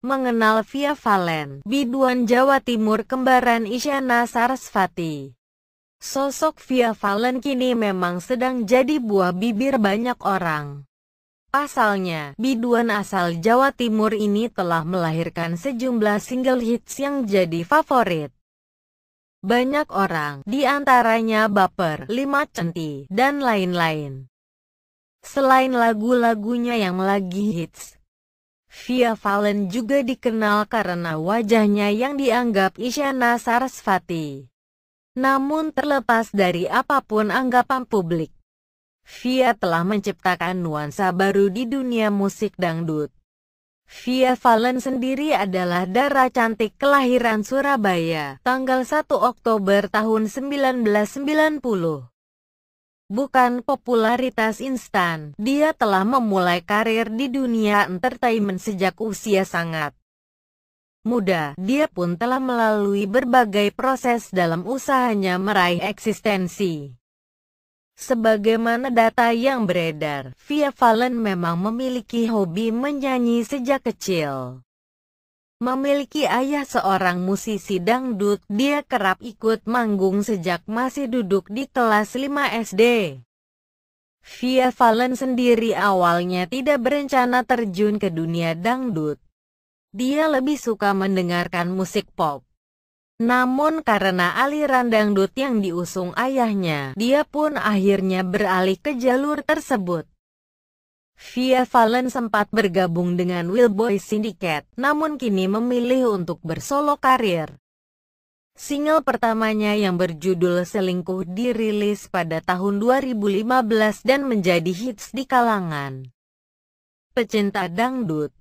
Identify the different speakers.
Speaker 1: mengenal via Valen, biduan Jawa Timur kembaran Isyana Sarasvati. Sosok via Valen kini memang sedang jadi buah bibir banyak orang. Pasalnya, biduan asal Jawa Timur ini telah melahirkan sejumlah single hits yang jadi favorit. Banyak orang, di antaranya Baper, Lima Centi, dan lain-lain. Selain lagu-lagunya yang lagi hits, Via Valen juga dikenal karena wajahnya yang dianggap Isyana Sarasvati. Namun terlepas dari apapun anggapan publik, Via telah menciptakan nuansa baru di dunia musik dangdut. Via Valen sendiri adalah darah cantik kelahiran Surabaya, tanggal 1 Oktober tahun 1990 bukan popularitas instan. Dia telah memulai karir di dunia entertainment sejak usia sangat muda. Dia pun telah melalui berbagai proses dalam usahanya meraih eksistensi. Sebagaimana data yang beredar, Via Fallen memang memiliki hobi menyanyi sejak kecil. Memiliki ayah seorang musisi dangdut, dia kerap ikut manggung sejak masih duduk di kelas 5 SD. Via Valen sendiri awalnya tidak berencana terjun ke dunia dangdut. Dia lebih suka mendengarkan musik pop. Namun karena aliran dangdut yang diusung ayahnya, dia pun akhirnya beralih ke jalur tersebut. Via Valen sempat bergabung dengan Will Boy Syndicate, namun kini memilih untuk bersolo karir. Single pertamanya yang berjudul Selingkuh dirilis pada tahun 2015 dan menjadi hits di kalangan pecinta dangdut.